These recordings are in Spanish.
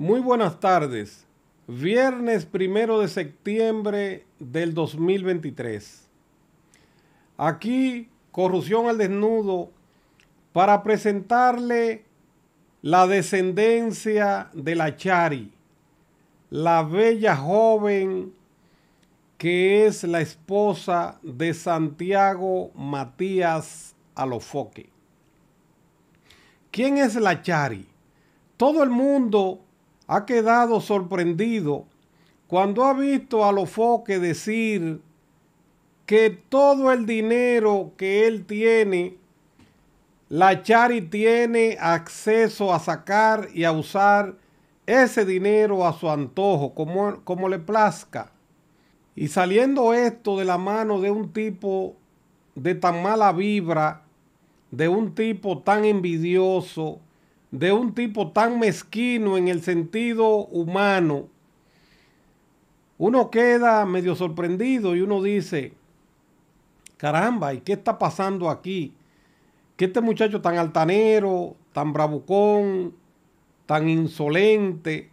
Muy buenas tardes. Viernes primero de septiembre del 2023. Aquí, corrupción al desnudo, para presentarle la descendencia de la Chari, la bella joven que es la esposa de Santiago Matías Alofoque. ¿Quién es la Chari? Todo el mundo ha quedado sorprendido cuando ha visto a Lofoque decir que todo el dinero que él tiene, la Chari tiene acceso a sacar y a usar ese dinero a su antojo, como, como le plazca. Y saliendo esto de la mano de un tipo de tan mala vibra, de un tipo tan envidioso, de un tipo tan mezquino en el sentido humano, uno queda medio sorprendido y uno dice, caramba, ¿y qué está pasando aquí? Que este muchacho tan altanero, tan bravucón, tan insolente,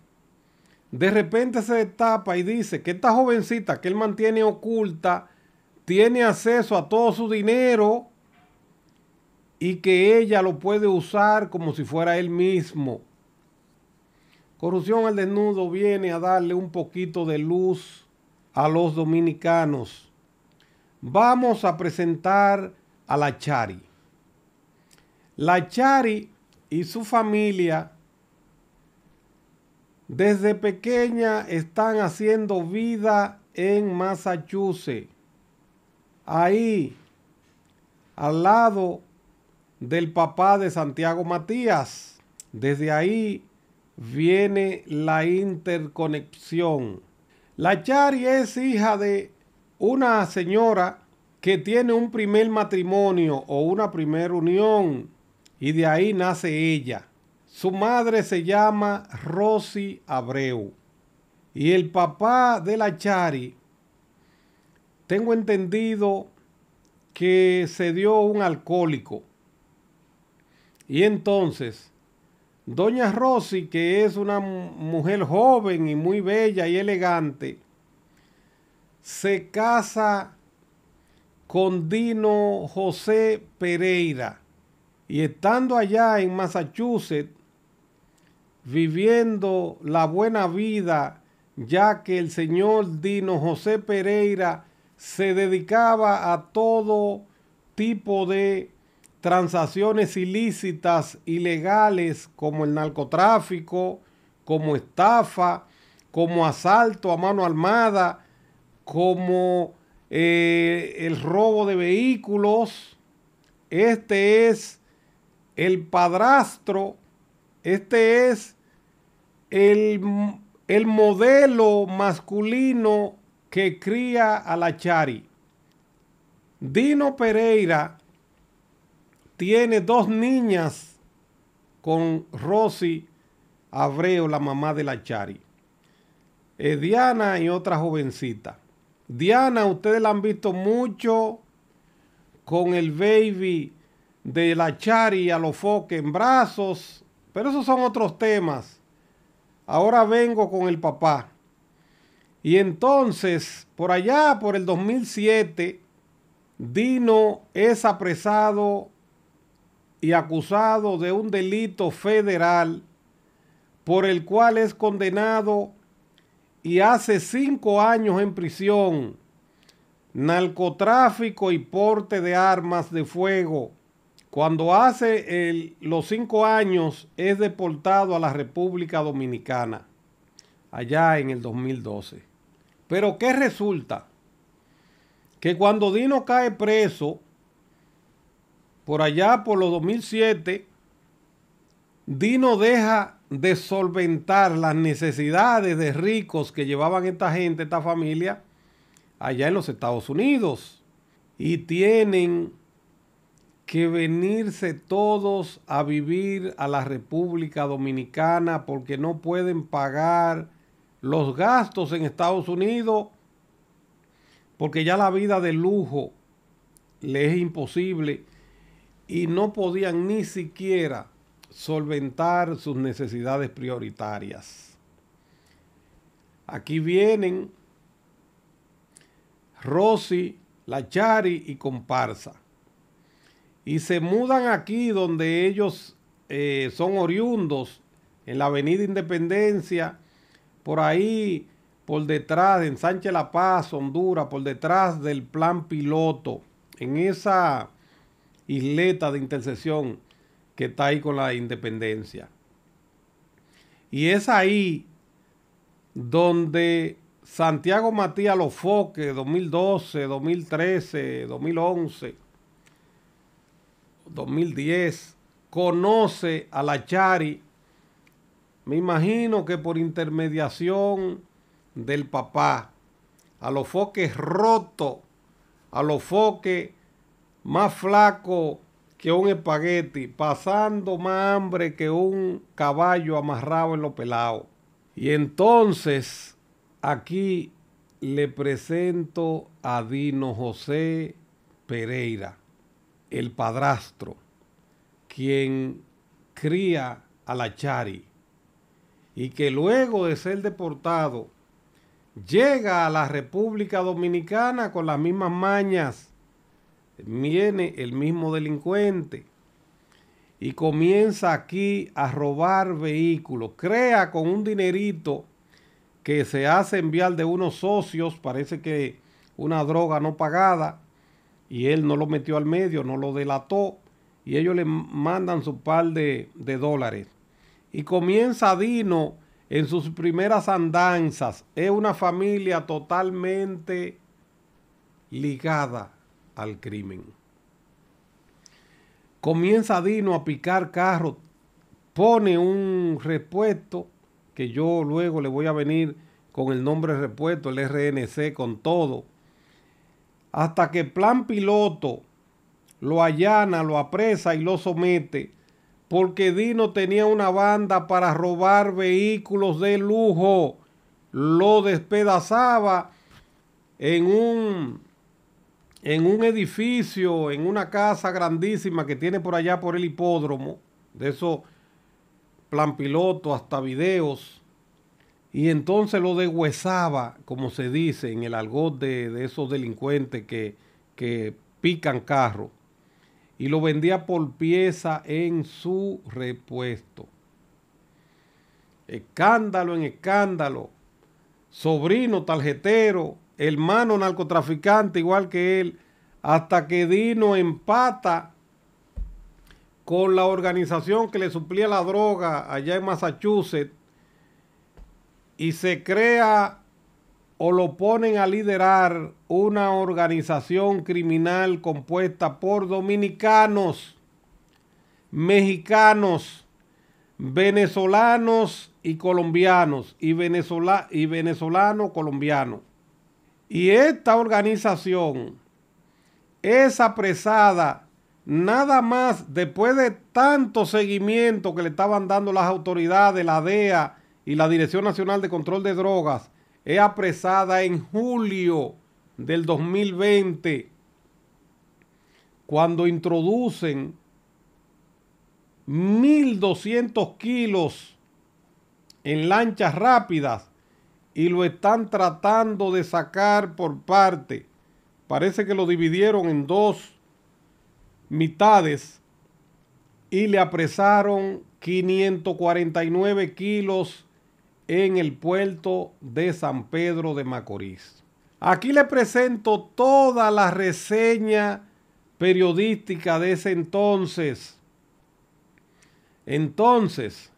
de repente se destapa y dice que esta jovencita que él mantiene oculta tiene acceso a todo su dinero y que ella lo puede usar como si fuera él mismo. Corrupción al desnudo viene a darle un poquito de luz a los dominicanos. Vamos a presentar a la Chari. La Chari y su familia desde pequeña están haciendo vida en Massachusetts. Ahí, al lado del papá de Santiago Matías. Desde ahí viene la interconexión. La Chari es hija de una señora que tiene un primer matrimonio o una primera unión y de ahí nace ella. Su madre se llama Rosy Abreu y el papá de la Chari, tengo entendido que se dio un alcohólico y entonces, doña Rosy, que es una mujer joven y muy bella y elegante, se casa con Dino José Pereira. Y estando allá en Massachusetts, viviendo la buena vida, ya que el señor Dino José Pereira se dedicaba a todo tipo de transacciones ilícitas, ilegales, como el narcotráfico, como estafa, como asalto a mano armada, como eh, el robo de vehículos. Este es el padrastro, este es el, el modelo masculino que cría a la Chari. Dino Pereira tiene dos niñas con Rosy Abreu, la mamá de la Chari. Diana y otra jovencita. Diana, ustedes la han visto mucho con el baby de la Chari a los Foque, en brazos, pero esos son otros temas. Ahora vengo con el papá. Y entonces, por allá, por el 2007, Dino es apresado y acusado de un delito federal por el cual es condenado y hace cinco años en prisión, narcotráfico y porte de armas de fuego. Cuando hace los cinco años es deportado a la República Dominicana, allá en el 2012. Pero ¿qué resulta? Que cuando Dino cae preso, por allá por los 2007, Dino deja de solventar las necesidades de ricos que llevaban esta gente, esta familia, allá en los Estados Unidos. Y tienen que venirse todos a vivir a la República Dominicana porque no pueden pagar los gastos en Estados Unidos, porque ya la vida de lujo les es imposible y no podían ni siquiera solventar sus necesidades prioritarias. Aquí vienen Rosy, La y Comparsa. Y se mudan aquí donde ellos eh, son oriundos, en la Avenida Independencia, por ahí, por detrás, en Sánchez La Paz, Honduras, por detrás del plan piloto, en esa isleta de intercesión que está ahí con la independencia. Y es ahí donde Santiago Matías Lofoque, 2012, 2013, 2011, 2010, conoce a la Chari, me imagino que por intermediación del papá, a Lofoque roto, a Lofoque más flaco que un espagueti, pasando más hambre que un caballo amarrado en lo pelado. Y entonces aquí le presento a Dino José Pereira, el padrastro, quien cría a la Chari y que luego de ser deportado llega a la República Dominicana con las mismas mañas viene el mismo delincuente y comienza aquí a robar vehículos. Crea con un dinerito que se hace enviar de unos socios, parece que una droga no pagada, y él no lo metió al medio, no lo delató, y ellos le mandan su par de, dólares. Y comienza Dino en sus primeras andanzas. Es una familia totalmente ligada al crimen. Comienza Dino a picar carro, pone un repuesto que yo luego le voy a venir con el nombre repuesto, el RNC, con todo. Hasta que plan piloto lo allana, lo apresa y lo somete, porque Dino tenía una banda para robar vehículos de lujo, lo despedazaba en un en un edificio, en una casa grandísima que tiene por allá por el hipódromo, de esos plan piloto hasta videos, y entonces lo deshuesaba, como se dice en el algodón de, esos delincuentes que, que pican carro, y lo vendía por pieza en su repuesto. Escándalo en escándalo, sobrino tarjetero, hermano narcotraficante igual que él, hasta que Dino empata con la organización que le suplía la droga allá en Massachusetts y se crea o lo ponen a liderar una organización criminal compuesta por dominicanos, mexicanos, venezolanos y colombianos, y, venezolanos y venezolano colombianos. Y esta organización es apresada nada más después de tanto seguimiento que le estaban dando las autoridades, la DEA y la Dirección Nacional de Control de Drogas, es apresada en julio del 2020 cuando introducen 1.200 kilos en lanchas rápidas y lo están tratando de sacar por parte. Parece que lo dividieron en dos mitades y le apresaron 549 kilos en el puerto de San Pedro de Macorís. Aquí le presento toda la reseña periodística de ese entonces. Entonces,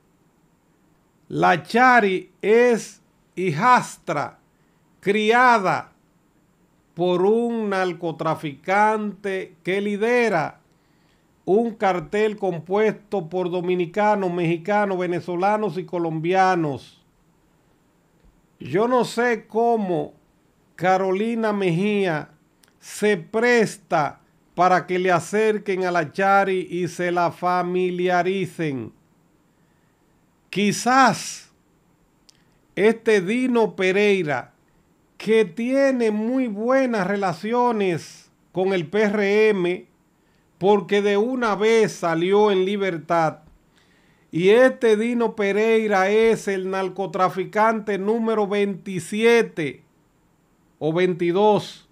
la Chari es hijastra criada por un narcotraficante que lidera un cartel compuesto por dominicanos, mexicanos, venezolanos y colombianos. Yo no sé cómo Carolina Mejía se presta para que le acerquen a la Chari y se la familiaricen. Quizás este Dino Pereira, que tiene muy buenas relaciones con el PRM, porque de una vez salió en libertad. Y este Dino Pereira es el narcotraficante número 27 o 22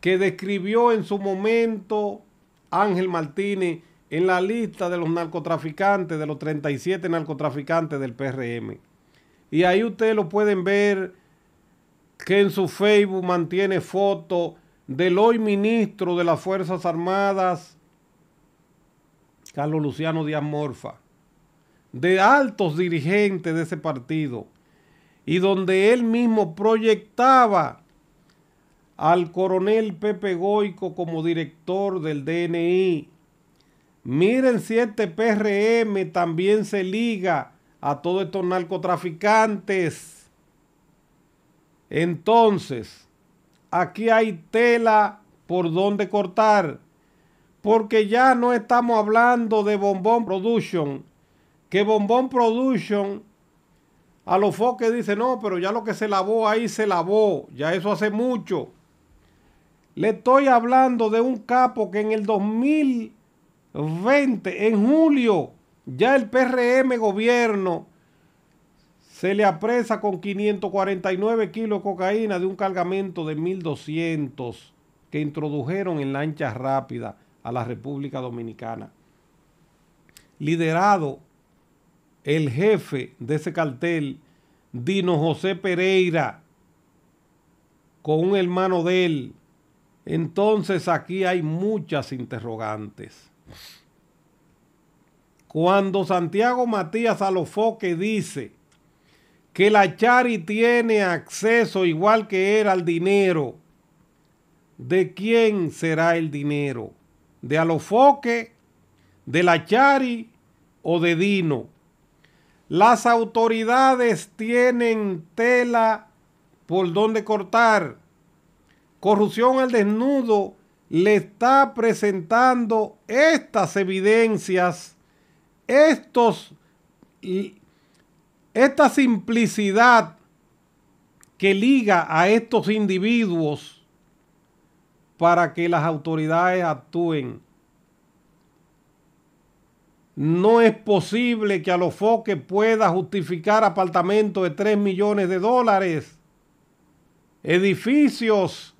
que describió en su momento Ángel Martínez en la lista de los narcotraficantes, de los 37 narcotraficantes del PRM. Y ahí ustedes lo pueden ver que en su Facebook mantiene fotos del hoy ministro de las Fuerzas Armadas, Carlos Luciano Díaz Morfa, de altos dirigentes de ese partido, y donde él mismo proyectaba al coronel Pepe Goico como director del DNI. Miren si este PRM también se liga a todos estos narcotraficantes. Entonces, aquí hay tela por donde cortar, porque ya no estamos hablando de Bombón Production, que Bombón Production a los foques dice, no, pero ya lo que se lavó ahí se lavó, ya eso hace mucho. Le estoy hablando de un capo que en el 2020, en julio, ya el PRM gobierno se le apresa con 549 kilos de cocaína de un cargamento de 1.200 que introdujeron en lanchas rápida a la República Dominicana. Liderado el jefe de ese cartel, Dino José Pereira, con un hermano de él. Entonces aquí hay muchas interrogantes. Cuando Santiago Matías Alofoque dice que la Chari tiene acceso igual que era al dinero, ¿de quién será el dinero? ¿De Alofoque, de la Chari o de Dino? Las autoridades tienen tela por donde cortar. Corrupción al desnudo le está presentando estas evidencias estos, esta simplicidad que liga a estos individuos para que las autoridades actúen. No es posible que a los foques pueda justificar apartamentos de 3 millones de dólares, edificios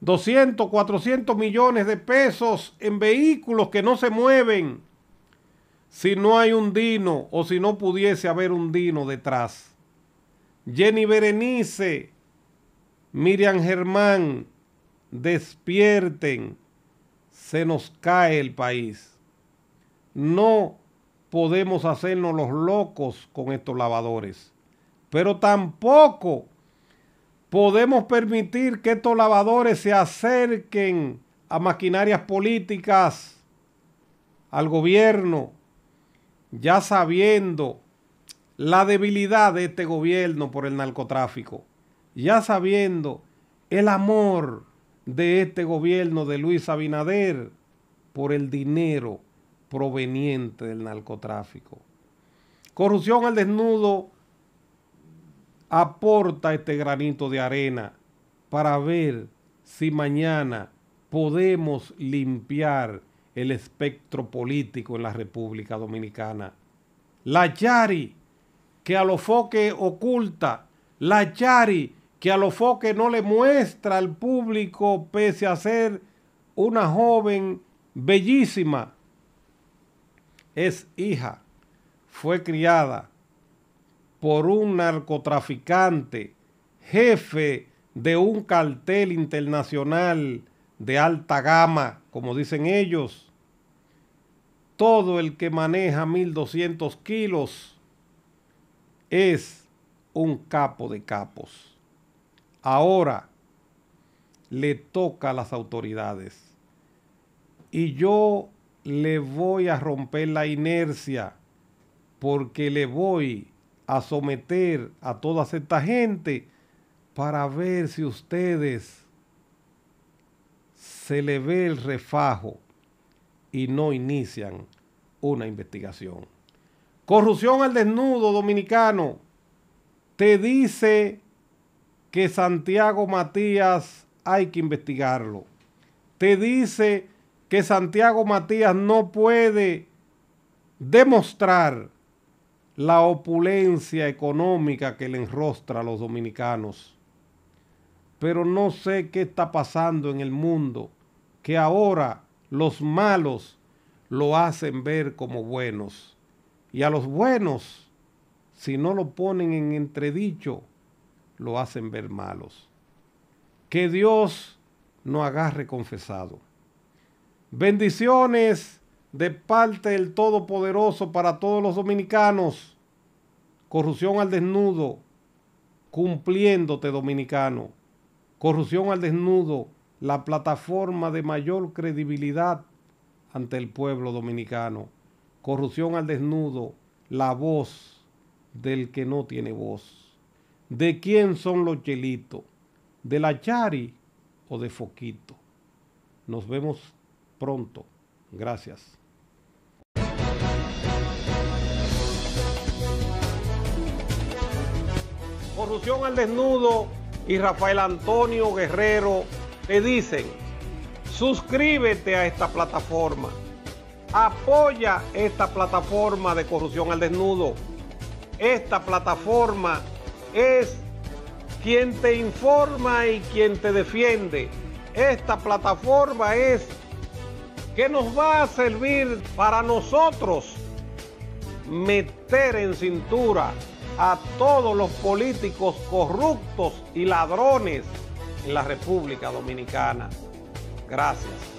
200, 400 millones de pesos en vehículos que no se mueven si no hay un Dino o si no pudiese haber un Dino detrás. Jenny Berenice, Miriam Germán, despierten, se nos cae el país. No podemos hacernos los locos con estos lavadores, pero tampoco podemos permitir que estos lavadores se acerquen a maquinarias políticas, al gobierno, ya sabiendo la debilidad de este gobierno por el narcotráfico, ya sabiendo el amor de este gobierno de Luis Abinader por el dinero proveniente del narcotráfico. Corrupción al desnudo aporta este granito de arena para ver si mañana podemos limpiar el espectro político en la República Dominicana. La Yari, que a lo Foque oculta, la Yari, que a lo Foque no le muestra al público, pese a ser una joven bellísima, es hija, fue criada por un narcotraficante, jefe de un cartel internacional de alta gama, como dicen ellos. Todo el que maneja 1200 kilos es un capo de capos. Ahora le toca a las autoridades. Y yo le voy a romper la inercia porque le voy a someter a toda esta gente para ver si ustedes se le ve el refajo y no inician una investigación. Corrupción al desnudo dominicano te dice que Santiago Matías hay que investigarlo. Te dice que Santiago Matías no puede demostrar la opulencia económica que le enrostra a los dominicanos pero no sé qué está pasando en el mundo, que ahora los malos lo hacen ver como buenos. Y a los buenos, si no lo ponen en entredicho, lo hacen ver malos. Que Dios no agarre confesado. Bendiciones de parte del Todopoderoso para todos los dominicanos. Corrupción al desnudo, cumpliéndote dominicano. Corrupción al desnudo, la plataforma de mayor credibilidad ante el pueblo dominicano. Corrupción al desnudo, la voz del que no tiene voz. ¿De quién son los chelitos? ¿De la Chari o de Foquito? Nos vemos pronto. Gracias. Corrupción al desnudo y Rafael Antonio Guerrero te dicen, suscríbete a esta plataforma, apoya esta plataforma de corrupción al desnudo. Esta plataforma es quien te informa y quien te defiende. Esta plataforma es que nos va a servir para nosotros meter en cintura a todos los políticos corruptos y ladrones en la República Dominicana. Gracias.